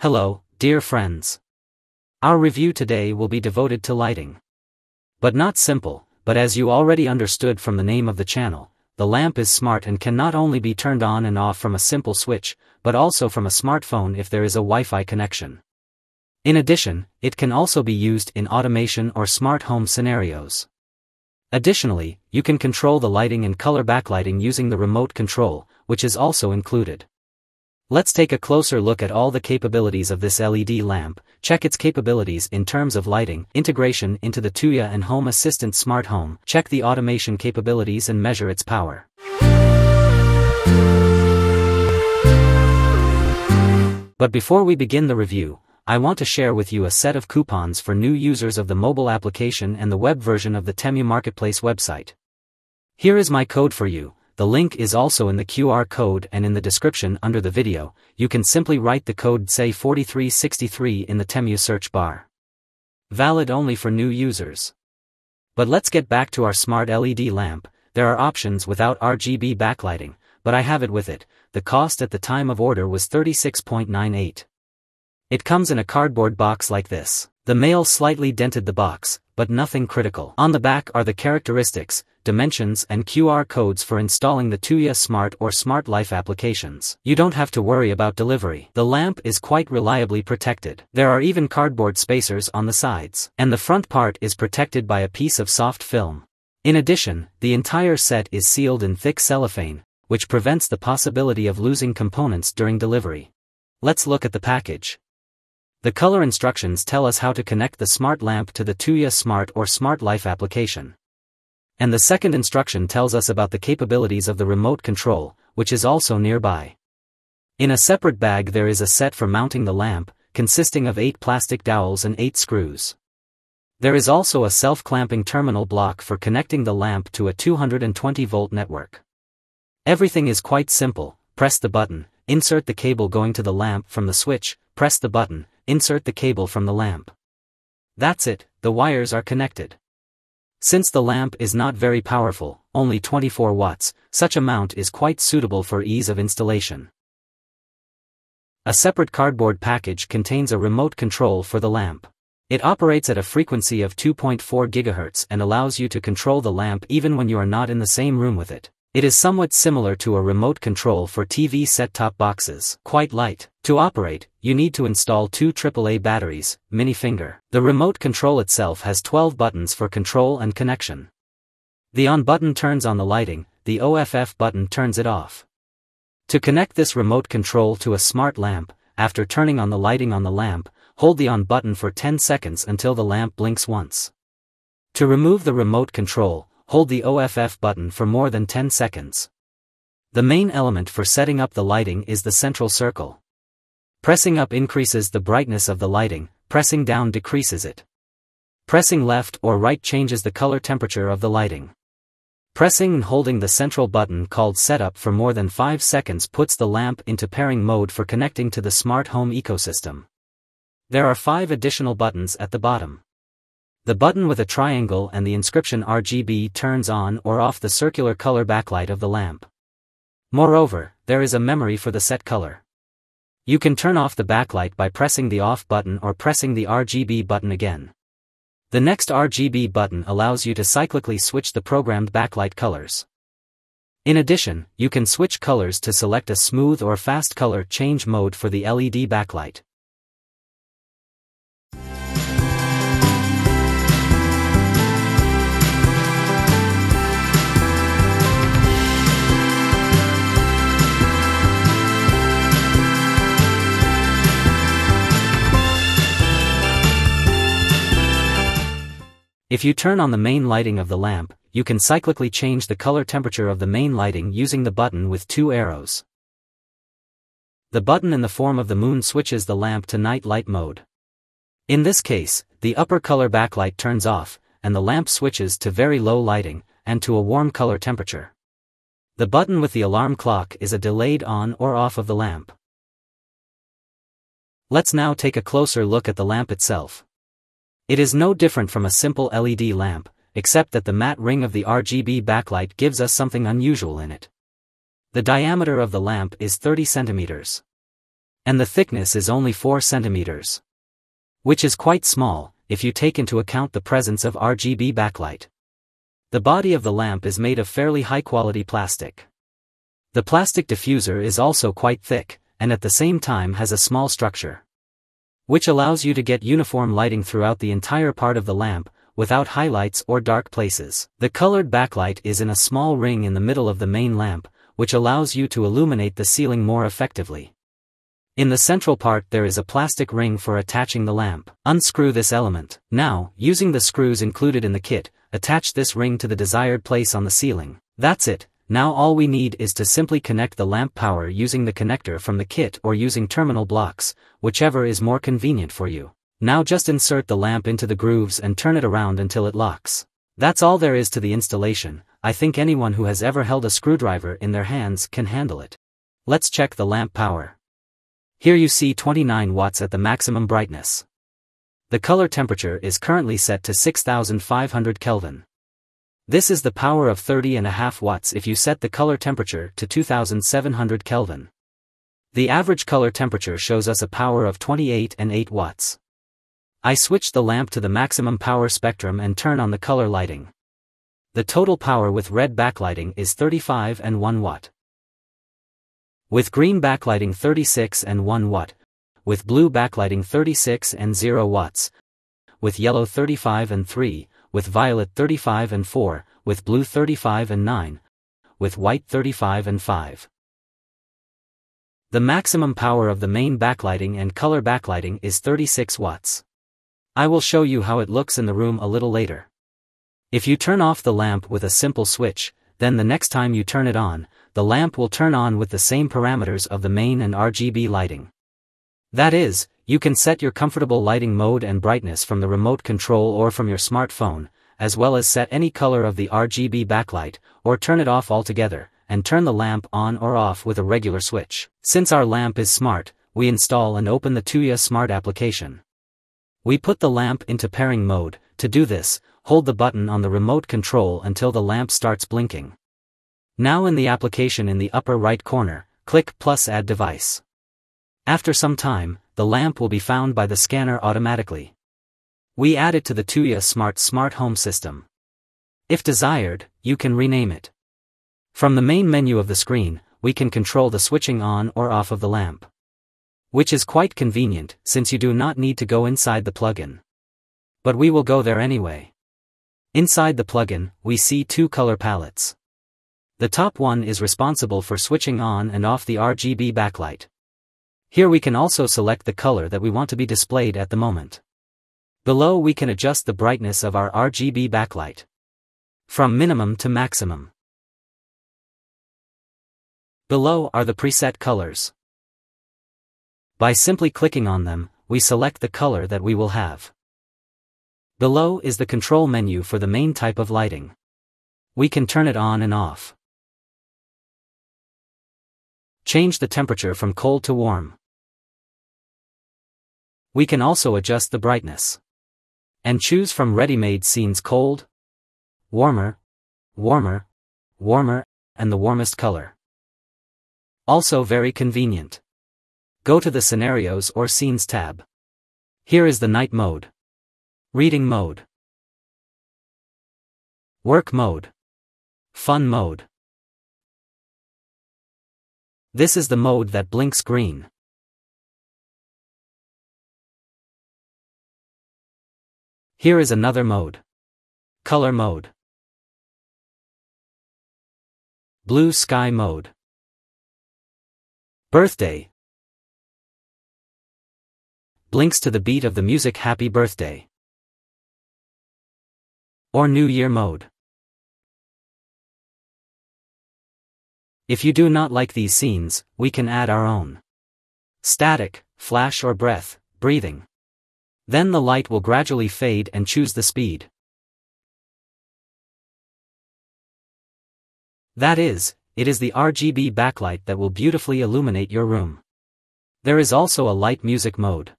Hello, dear friends. Our review today will be devoted to lighting. But not simple, but as you already understood from the name of the channel, the lamp is smart and can not only be turned on and off from a simple switch, but also from a smartphone if there is a Wi-Fi connection. In addition, it can also be used in automation or smart home scenarios. Additionally, you can control the lighting and color backlighting using the remote control, which is also included. Let's take a closer look at all the capabilities of this LED lamp, check its capabilities in terms of lighting, integration into the Tuya and Home Assistant smart home, check the automation capabilities and measure its power. But before we begin the review, I want to share with you a set of coupons for new users of the mobile application and the web version of the Temu Marketplace website. Here is my code for you, the link is also in the QR code and in the description under the video, you can simply write the code say 4363 in the Temu search bar. Valid only for new users. But let's get back to our smart LED lamp, there are options without RGB backlighting, but I have it with it, the cost at the time of order was 36.98. It comes in a cardboard box like this. The mail slightly dented the box, but nothing critical. On the back are the characteristics, dimensions and QR codes for installing the Tuya Smart or Smart Life applications. You don't have to worry about delivery. The lamp is quite reliably protected. There are even cardboard spacers on the sides. And the front part is protected by a piece of soft film. In addition, the entire set is sealed in thick cellophane, which prevents the possibility of losing components during delivery. Let's look at the package. The color instructions tell us how to connect the smart lamp to the Tuya Smart or Smart Life application. And the second instruction tells us about the capabilities of the remote control, which is also nearby. In a separate bag there is a set for mounting the lamp, consisting of 8 plastic dowels and 8 screws. There is also a self-clamping terminal block for connecting the lamp to a 220-volt network. Everything is quite simple, press the button, insert the cable going to the lamp from the switch, press the button, insert the cable from the lamp. That's it, the wires are connected. Since the lamp is not very powerful, only 24 watts, such amount is quite suitable for ease of installation. A separate cardboard package contains a remote control for the lamp. It operates at a frequency of 2.4 GHz and allows you to control the lamp even when you are not in the same room with it. It is somewhat similar to a remote control for TV set-top boxes, quite light. To operate, you need to install two AAA batteries, mini finger. The remote control itself has 12 buttons for control and connection. The on button turns on the lighting, the OFF button turns it off. To connect this remote control to a smart lamp, after turning on the lighting on the lamp, hold the on button for 10 seconds until the lamp blinks once. To remove the remote control, hold the OFF button for more than 10 seconds. The main element for setting up the lighting is the central circle. Pressing up increases the brightness of the lighting, pressing down decreases it. Pressing left or right changes the color temperature of the lighting. Pressing and holding the central button called setup for more than 5 seconds puts the lamp into pairing mode for connecting to the smart home ecosystem. There are 5 additional buttons at the bottom. The button with a triangle and the inscription RGB turns on or off the circular color backlight of the lamp. Moreover, there is a memory for the set color. You can turn off the backlight by pressing the off button or pressing the RGB button again. The next RGB button allows you to cyclically switch the programmed backlight colors. In addition, you can switch colors to select a smooth or fast color change mode for the LED backlight. If you turn on the main lighting of the lamp, you can cyclically change the color temperature of the main lighting using the button with two arrows. The button in the form of the moon switches the lamp to night light mode. In this case, the upper color backlight turns off, and the lamp switches to very low lighting, and to a warm color temperature. The button with the alarm clock is a delayed on or off of the lamp. Let's now take a closer look at the lamp itself. It is no different from a simple LED lamp, except that the matte ring of the RGB backlight gives us something unusual in it. The diameter of the lamp is 30 centimeters. And the thickness is only 4 centimeters. Which is quite small, if you take into account the presence of RGB backlight. The body of the lamp is made of fairly high-quality plastic. The plastic diffuser is also quite thick, and at the same time has a small structure which allows you to get uniform lighting throughout the entire part of the lamp, without highlights or dark places. The colored backlight is in a small ring in the middle of the main lamp, which allows you to illuminate the ceiling more effectively. In the central part there is a plastic ring for attaching the lamp. Unscrew this element. Now, using the screws included in the kit, attach this ring to the desired place on the ceiling. That's it, now all we need is to simply connect the lamp power using the connector from the kit or using terminal blocks, whichever is more convenient for you. Now just insert the lamp into the grooves and turn it around until it locks. That's all there is to the installation, I think anyone who has ever held a screwdriver in their hands can handle it. Let's check the lamp power. Here you see 29 watts at the maximum brightness. The color temperature is currently set to 6500 Kelvin. This is the power of 30 and a half watts if you set the color temperature to 2700 Kelvin. The average color temperature shows us a power of 28 and 8 watts. I switch the lamp to the maximum power spectrum and turn on the color lighting. The total power with red backlighting is 35 and 1 watt. With green backlighting 36 and 1 watt. With blue backlighting 36 and 0 watts. With yellow 35 and 3 with violet 35 and 4, with blue 35 and 9, with white 35 and 5. The maximum power of the main backlighting and color backlighting is 36 watts. I will show you how it looks in the room a little later. If you turn off the lamp with a simple switch, then the next time you turn it on, the lamp will turn on with the same parameters of the main and RGB lighting. That is, you can set your comfortable lighting mode and brightness from the remote control or from your smartphone, as well as set any color of the RGB backlight, or turn it off altogether, and turn the lamp on or off with a regular switch. Since our lamp is smart, we install and open the Tuya Smart application. We put the lamp into pairing mode, to do this, hold the button on the remote control until the lamp starts blinking. Now in the application in the upper right corner, click plus add device. After some time, the lamp will be found by the scanner automatically. We add it to the Tuya Smart Smart Home system. If desired, you can rename it. From the main menu of the screen, we can control the switching on or off of the lamp. Which is quite convenient, since you do not need to go inside the plugin. But we will go there anyway. Inside the plugin, we see two color palettes. The top one is responsible for switching on and off the RGB backlight. Here we can also select the color that we want to be displayed at the moment. Below we can adjust the brightness of our RGB backlight. From minimum to maximum. Below are the preset colors. By simply clicking on them, we select the color that we will have. Below is the control menu for the main type of lighting. We can turn it on and off. Change the temperature from cold to warm we can also adjust the brightness. And choose from ready-made scenes cold, warmer, warmer, warmer, and the warmest color. Also very convenient. Go to the Scenarios or Scenes tab. Here is the Night mode. Reading mode. Work mode. Fun mode. This is the mode that blinks green. Here is another mode. Color mode. Blue sky mode. Birthday. Blinks to the beat of the music Happy Birthday. Or New Year mode. If you do not like these scenes, we can add our own. Static, flash or breath, breathing. Then the light will gradually fade and choose the speed. That is, it is the RGB backlight that will beautifully illuminate your room. There is also a light music mode.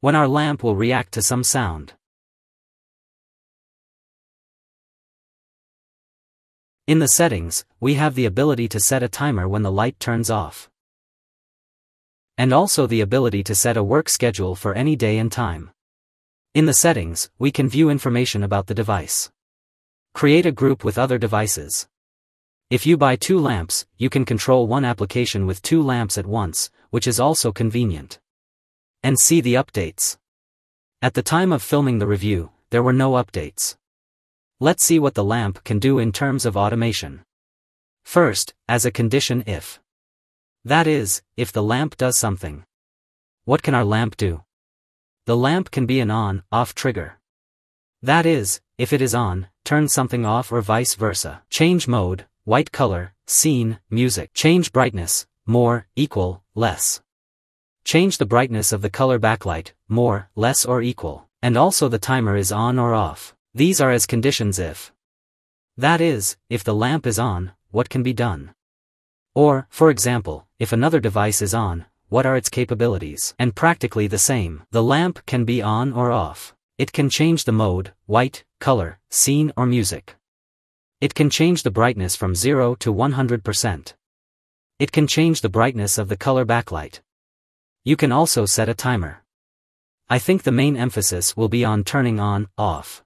When our lamp will react to some sound. In the settings, we have the ability to set a timer when the light turns off and also the ability to set a work schedule for any day and time. In the settings, we can view information about the device. Create a group with other devices. If you buy two lamps, you can control one application with two lamps at once, which is also convenient. And see the updates. At the time of filming the review, there were no updates. Let's see what the lamp can do in terms of automation. First, as a condition if that is, if the lamp does something. What can our lamp do? The lamp can be an on-off trigger. That is, if it is on, turn something off or vice versa. Change mode, white color, scene, music. Change brightness, more, equal, less. Change the brightness of the color backlight, more, less or equal. And also the timer is on or off. These are as conditions if. That is, if the lamp is on, what can be done? Or, for example, if another device is on, what are its capabilities? And practically the same. The lamp can be on or off. It can change the mode, white, color, scene or music. It can change the brightness from 0 to 100%. It can change the brightness of the color backlight. You can also set a timer. I think the main emphasis will be on turning on, off.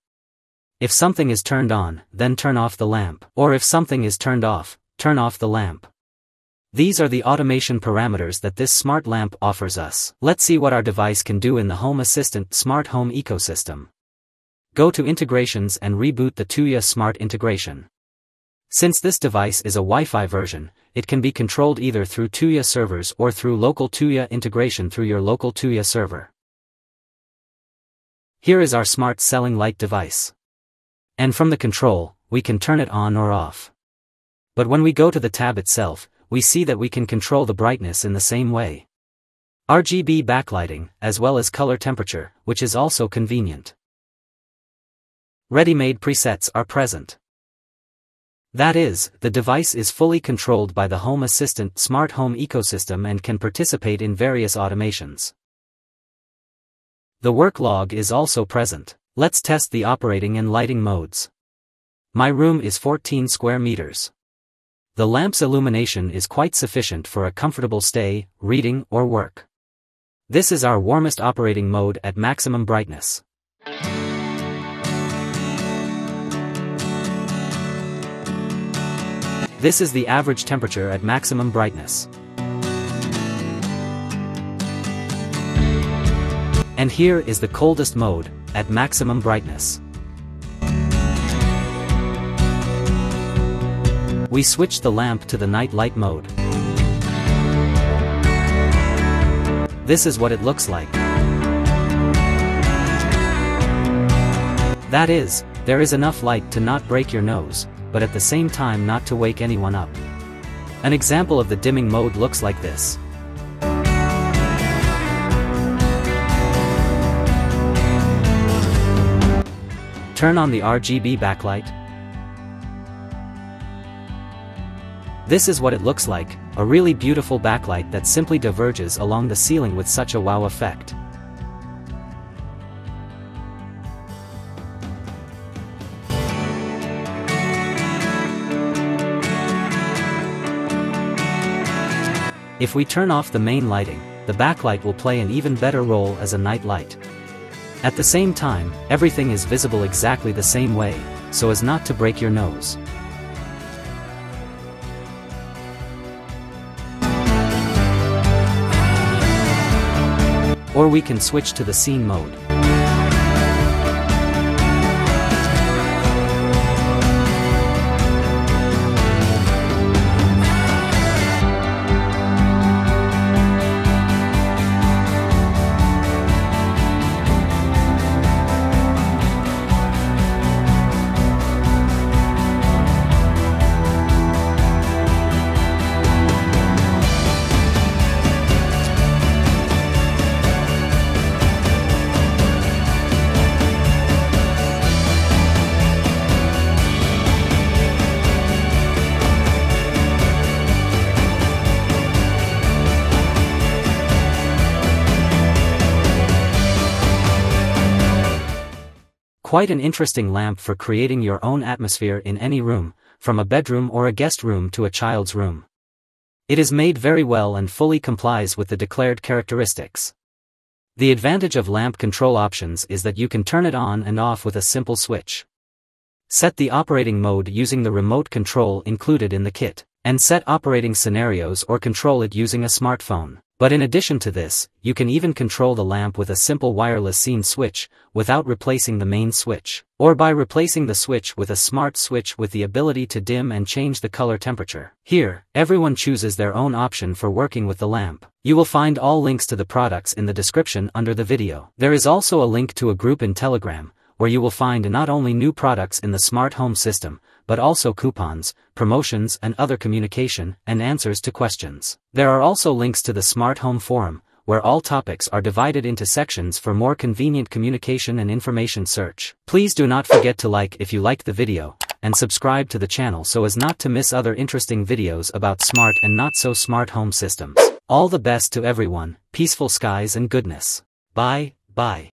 If something is turned on, then turn off the lamp, or if something is turned off, turn off the lamp. These are the automation parameters that this smart lamp offers us. Let's see what our device can do in the Home Assistant smart home ecosystem. Go to Integrations and reboot the Tuya Smart Integration. Since this device is a Wi-Fi version, it can be controlled either through Tuya servers or through local Tuya integration through your local Tuya server. Here is our smart selling light device. And from the control, we can turn it on or off. But when we go to the tab itself, we see that we can control the brightness in the same way. RGB backlighting, as well as color temperature, which is also convenient. Ready-made presets are present. That is, the device is fully controlled by the Home Assistant smart home ecosystem and can participate in various automations. The work log is also present. Let's test the operating and lighting modes. My room is 14 square meters. The lamp's illumination is quite sufficient for a comfortable stay, reading or work. This is our warmest operating mode at maximum brightness. This is the average temperature at maximum brightness. And here is the coldest mode, at maximum brightness. We switch the lamp to the night light mode. This is what it looks like. That is, there is enough light to not break your nose, but at the same time not to wake anyone up. An example of the dimming mode looks like this. Turn on the RGB backlight, This is what it looks like, a really beautiful backlight that simply diverges along the ceiling with such a wow effect. If we turn off the main lighting, the backlight will play an even better role as a night light. At the same time, everything is visible exactly the same way, so as not to break your nose. or we can switch to the scene mode. Quite an interesting lamp for creating your own atmosphere in any room, from a bedroom or a guest room to a child's room. It is made very well and fully complies with the declared characteristics. The advantage of lamp control options is that you can turn it on and off with a simple switch. Set the operating mode using the remote control included in the kit, and set operating scenarios or control it using a smartphone. But in addition to this, you can even control the lamp with a simple wireless scene switch, without replacing the main switch, or by replacing the switch with a smart switch with the ability to dim and change the color temperature. Here, everyone chooses their own option for working with the lamp. You will find all links to the products in the description under the video. There is also a link to a group in Telegram, where you will find not only new products in the smart home system, but also coupons, promotions and other communication and answers to questions. There are also links to the Smart Home Forum, where all topics are divided into sections for more convenient communication and information search. Please do not forget to like if you liked the video, and subscribe to the channel so as not to miss other interesting videos about smart and not so smart home systems. All the best to everyone, peaceful skies and goodness. Bye, bye.